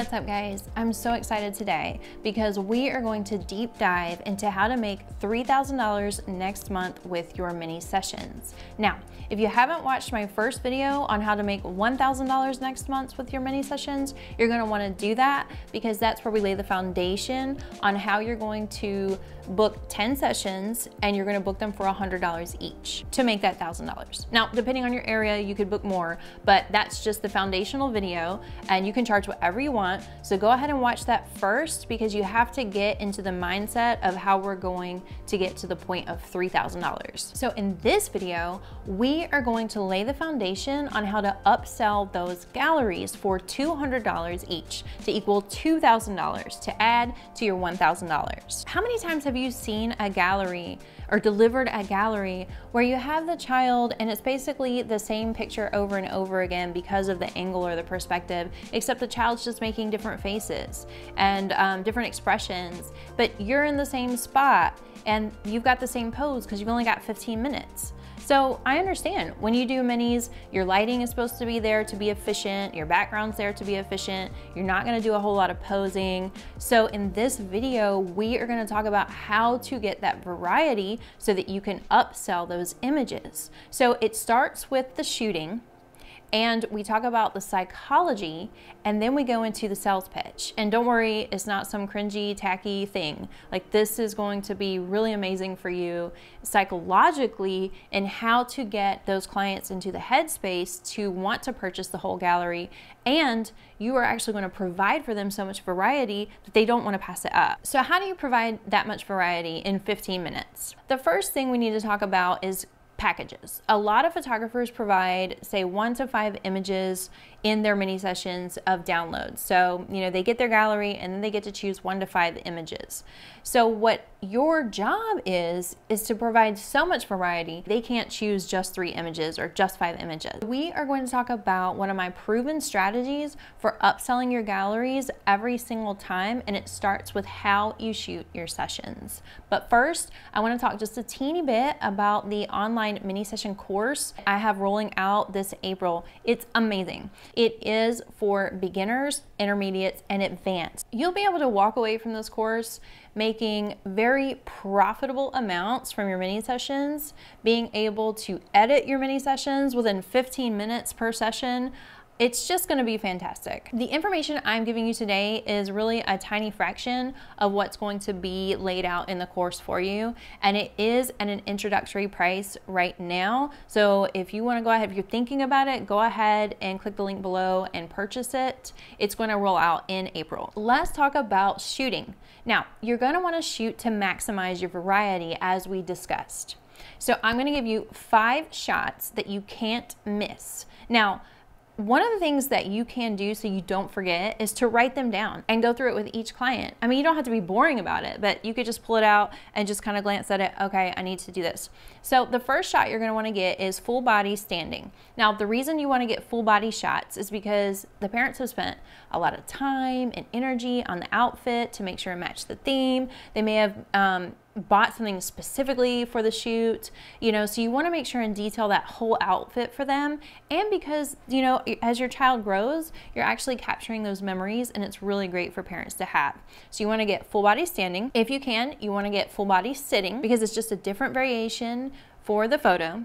What's up guys? I'm so excited today because we are going to deep dive into how to make $3,000 next month with your mini sessions. Now, if you haven't watched my first video on how to make $1,000 next month with your mini sessions, you're gonna to want to do that because that's where we lay the foundation on how you're going to book 10 sessions and you're gonna book them for $100 each to make that $1,000. Now, depending on your area, you could book more, but that's just the foundational video and you can charge whatever you want want. So go ahead and watch that first because you have to get into the mindset of how we're going to get to the point of $3,000. So in this video, we are going to lay the foundation on how to upsell those galleries for $200 each to equal $2,000 to add to your $1,000. How many times have you seen a gallery or delivered a gallery where you have the child and it's basically the same picture over and over again because of the angle or the perspective, except the child's just making making different faces and um, different expressions, but you're in the same spot and you've got the same pose because you've only got 15 minutes. So I understand when you do minis, your lighting is supposed to be there to be efficient, your background's there to be efficient, you're not gonna do a whole lot of posing. So in this video, we are gonna talk about how to get that variety so that you can upsell those images. So it starts with the shooting, and we talk about the psychology and then we go into the sales pitch. And don't worry, it's not some cringy, tacky thing. Like this is going to be really amazing for you psychologically and how to get those clients into the headspace to want to purchase the whole gallery. And you are actually going to provide for them so much variety that they don't want to pass it up. So how do you provide that much variety in 15 minutes? The first thing we need to talk about is packages. A lot of photographers provide, say, one to five images in their mini sessions of downloads. So, you know, they get their gallery and then they get to choose one to five images. So, what your job is is to provide so much variety they can't choose just three images or just five images we are going to talk about one of my proven strategies for upselling your galleries every single time and it starts with how you shoot your sessions but first i want to talk just a teeny bit about the online mini session course i have rolling out this april it's amazing it is for beginners intermediates and advanced you'll be able to walk away from this course making very profitable amounts from your mini sessions, being able to edit your mini sessions within 15 minutes per session. It's just gonna be fantastic. The information I'm giving you today is really a tiny fraction of what's going to be laid out in the course for you. And it is at an introductory price right now. So if you wanna go ahead, if you're thinking about it, go ahead and click the link below and purchase it. It's gonna roll out in April. Let's talk about shooting. Now, you're gonna wanna shoot to maximize your variety as we discussed. So I'm gonna give you five shots that you can't miss. Now, one of the things that you can do so you don't forget is to write them down and go through it with each client. I mean, you don't have to be boring about it, but you could just pull it out and just kind of glance at it. Okay, I need to do this. So the first shot you're gonna to want to to get is full body standing. Now, the reason you wanna get full body shots is because the parents have spent a lot of time and energy on the outfit to make sure it matched the theme. They may have, um, bought something specifically for the shoot, you know, so you want to make sure and detail that whole outfit for them. And because, you know, as your child grows, you're actually capturing those memories and it's really great for parents to have. So you want to get full body standing. If you can, you want to get full body sitting because it's just a different variation for the photo.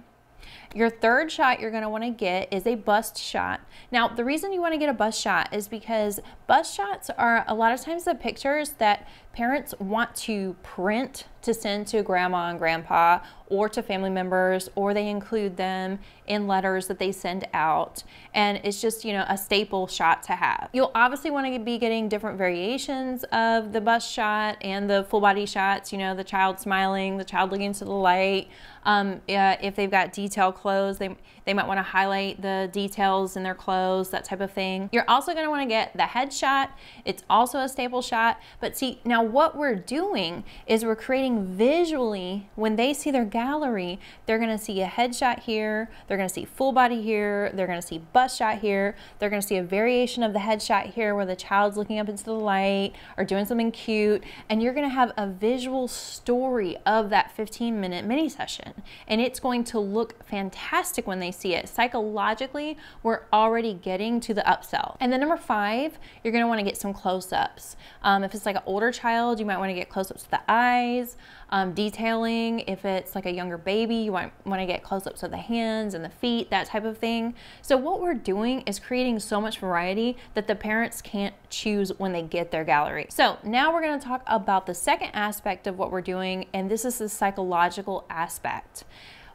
Your third shot you're gonna to want to get is a bust shot. Now, the reason you wanna get a bust shot is because bust shots are a lot of times the pictures that parents want to print to send to grandma and grandpa or to family members, or they include them in letters that they send out. And it's just, you know, a staple shot to have. You'll obviously want to be getting different variations of the bust shot and the full body shots, you know, the child smiling, the child looking to the light. Um, yeah, if they've got detail clothes, they they might wanna highlight the details in their clothes, that type of thing. You're also gonna wanna get the headshot. It's also a staple shot. But see, now what we're doing is we're creating visually, when they see their gallery, they're gonna see a headshot here, they're gonna see full body here, they're gonna see bust shot here, they're gonna see a variation of the headshot here where the child's looking up into the light or doing something cute. And you're gonna have a visual story of that 15 minute mini session. And it's going to look fantastic when they see it. Psychologically, we're already getting to the upsell. And then number five, you're gonna wanna get some close-ups. Um, if it's like an older child, you might wanna get close-ups to the eyes, um, detailing. If it's like a younger baby, you might wanna get close-ups of the hands and the feet, that type of thing. So what we're doing is creating so much variety that the parents can't choose when they get their gallery. So now we're gonna talk about the second aspect of what we're doing, and this is the psychological aspect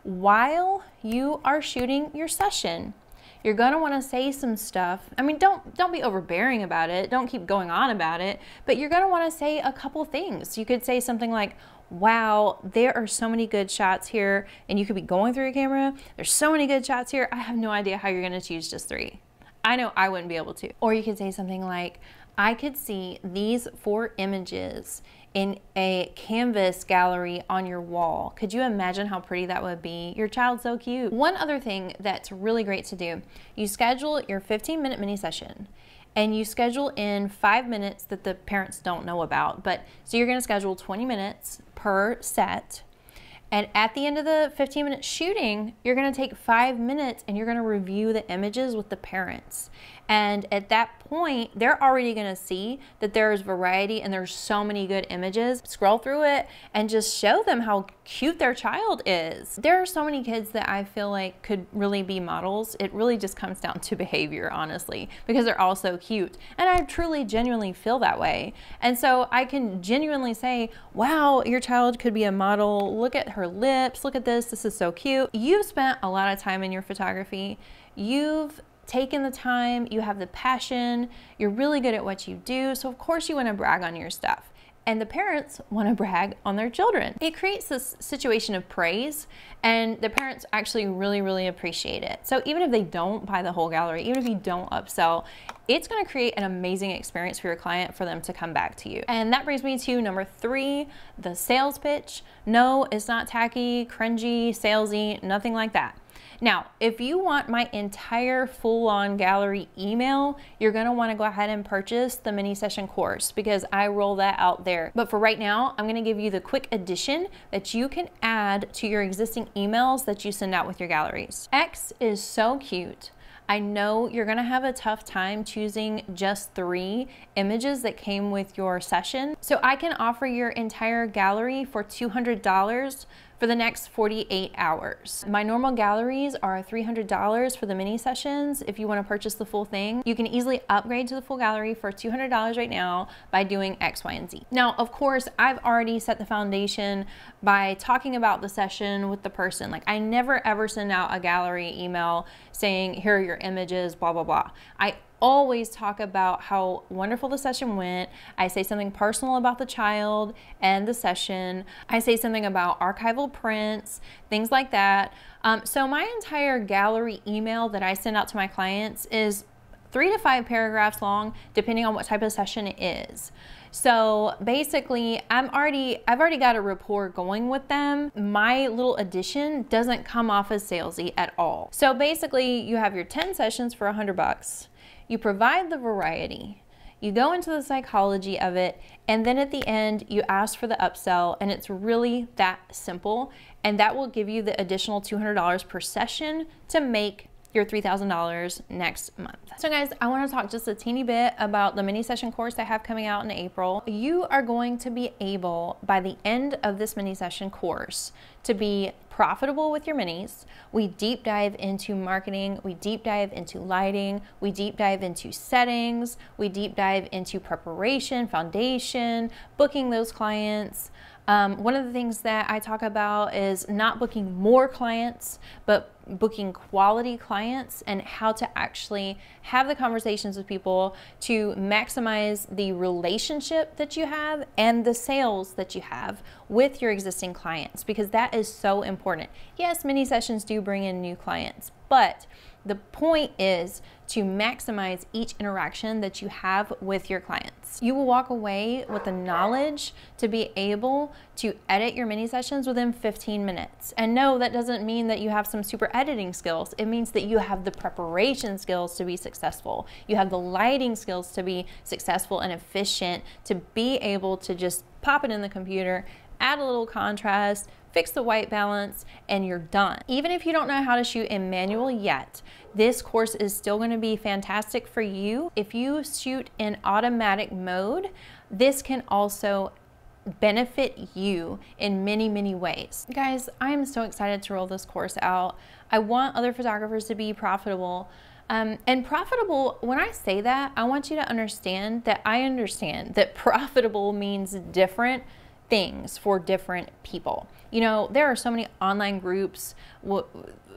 while you are shooting your session. You're going to want to say some stuff. I mean, don't don't be overbearing about it. Don't keep going on about it, but you're going to want to say a couple things. You could say something like, "Wow, there are so many good shots here." And you could be going through your camera. There's so many good shots here. I have no idea how you're going to choose just 3. I know I wouldn't be able to. Or you could say something like, I could see these four images in a canvas gallery on your wall. Could you imagine how pretty that would be? Your child's so cute. One other thing that's really great to do, you schedule your 15 minute mini session and you schedule in five minutes that the parents don't know about. But so you're gonna schedule 20 minutes per set and at the end of the 15 minute shooting, you're gonna take five minutes and you're gonna review the images with the parents. And at that point, they're already gonna see that there's variety and there's so many good images. Scroll through it and just show them how cute their child is. There are so many kids that I feel like could really be models. It really just comes down to behavior, honestly, because they're all so cute. And I truly, genuinely feel that way. And so I can genuinely say, wow, your child could be a model. Look at her her lips. Look at this, this is so cute. You've spent a lot of time in your photography. You've taken the time, you have the passion, you're really good at what you do, so of course you wanna brag on your stuff and the parents want to brag on their children. It creates this situation of praise and the parents actually really, really appreciate it. So even if they don't buy the whole gallery, even if you don't upsell, it's going to create an amazing experience for your client for them to come back to you. And that brings me to number three, the sales pitch. No, it's not tacky, cringy, salesy, nothing like that. Now, if you want my entire full-on gallery email, you're gonna wanna go ahead and purchase the mini session course because I roll that out there. But for right now, I'm gonna give you the quick addition that you can add to your existing emails that you send out with your galleries. X is so cute. I know you're gonna have a tough time choosing just three images that came with your session. So I can offer your entire gallery for $200 for the next 48 hours. My normal galleries are $300 for the mini sessions. If you wanna purchase the full thing, you can easily upgrade to the full gallery for $200 right now by doing X, Y, and Z. Now, of course, I've already set the foundation by talking about the session with the person. Like I never ever send out a gallery email saying, here are your images, blah, blah, blah. I always talk about how wonderful the session went. I say something personal about the child and the session. I say something about archival prints, things like that. Um, so, my entire gallery email that I send out to my clients is three to five paragraphs long, depending on what type of session it is. So basically, I'm already I've already got a rapport going with them. My little addition doesn't come off as salesy at all. So basically, you have your 10 sessions for 100 bucks you provide the variety, you go into the psychology of it, and then at the end, you ask for the upsell, and it's really that simple. And that will give you the additional $200 per session to make your $3,000 next month. So guys, I wanna talk just a teeny bit about the mini session course I have coming out in April. You are going to be able, by the end of this mini session course, to be profitable with your minis. We deep dive into marketing, we deep dive into lighting, we deep dive into settings, we deep dive into preparation, foundation, booking those clients. Um, one of the things that I talk about is not booking more clients, but booking quality clients and how to actually have the conversations with people to maximize the relationship that you have and the sales that you have with your existing clients because that is so important. Yes, mini sessions do bring in new clients, but the point is to maximize each interaction that you have with your clients. You will walk away with the knowledge to be able to edit your mini sessions within 15 minutes. And no, that doesn't mean that you have some super editing skills, it means that you have the preparation skills to be successful. You have the lighting skills to be successful and efficient, to be able to just pop it in the computer, add a little contrast, fix the white balance, and you're done. Even if you don't know how to shoot in manual yet, this course is still gonna be fantastic for you. If you shoot in automatic mode, this can also benefit you in many, many ways. Guys, I am so excited to roll this course out. I want other photographers to be profitable. Um, and profitable, when I say that, I want you to understand that I understand that profitable means different things for different people. You know, there are so many online groups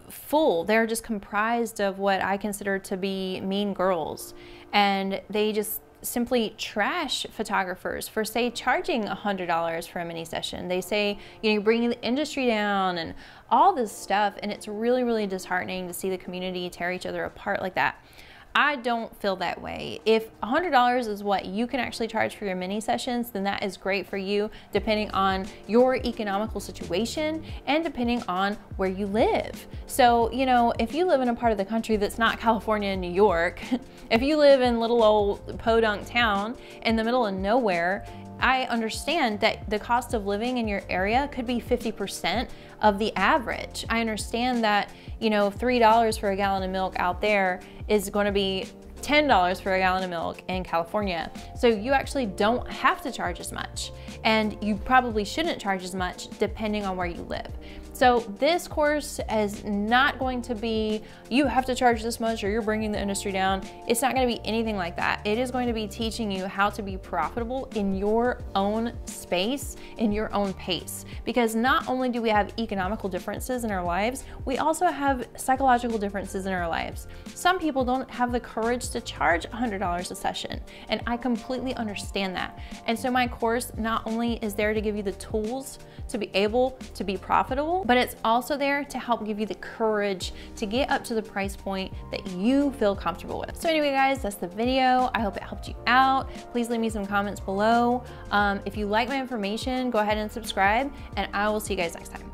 full, they're just comprised of what I consider to be mean girls. And they just simply trash photographers for say charging $100 for a mini session. They say, you know, you're bringing the industry down and all this stuff. And it's really, really disheartening to see the community tear each other apart like that. I don't feel that way. If $100 is what you can actually charge for your mini sessions, then that is great for you depending on your economical situation and depending on where you live. So, you know, if you live in a part of the country that's not California and New York, if you live in little old podunk town in the middle of nowhere, I understand that the cost of living in your area could be 50% of the average. I understand that, you know, $3 for a gallon of milk out there is going to be $10 for a gallon of milk in California. So you actually don't have to charge as much. And you probably shouldn't charge as much depending on where you live. So this course is not going to be, you have to charge this much or you're bringing the industry down. It's not gonna be anything like that. It is going to be teaching you how to be profitable in your own space, in your own pace. Because not only do we have economical differences in our lives, we also have psychological differences in our lives. Some people don't have the courage to charge $100 a session, and I completely understand that. And so my course not only is there to give you the tools to be able to be profitable, but it's also there to help give you the courage to get up to the price point that you feel comfortable with. So anyway, guys, that's the video. I hope it helped you out. Please leave me some comments below. Um, if you like my information, go ahead and subscribe and I will see you guys next time.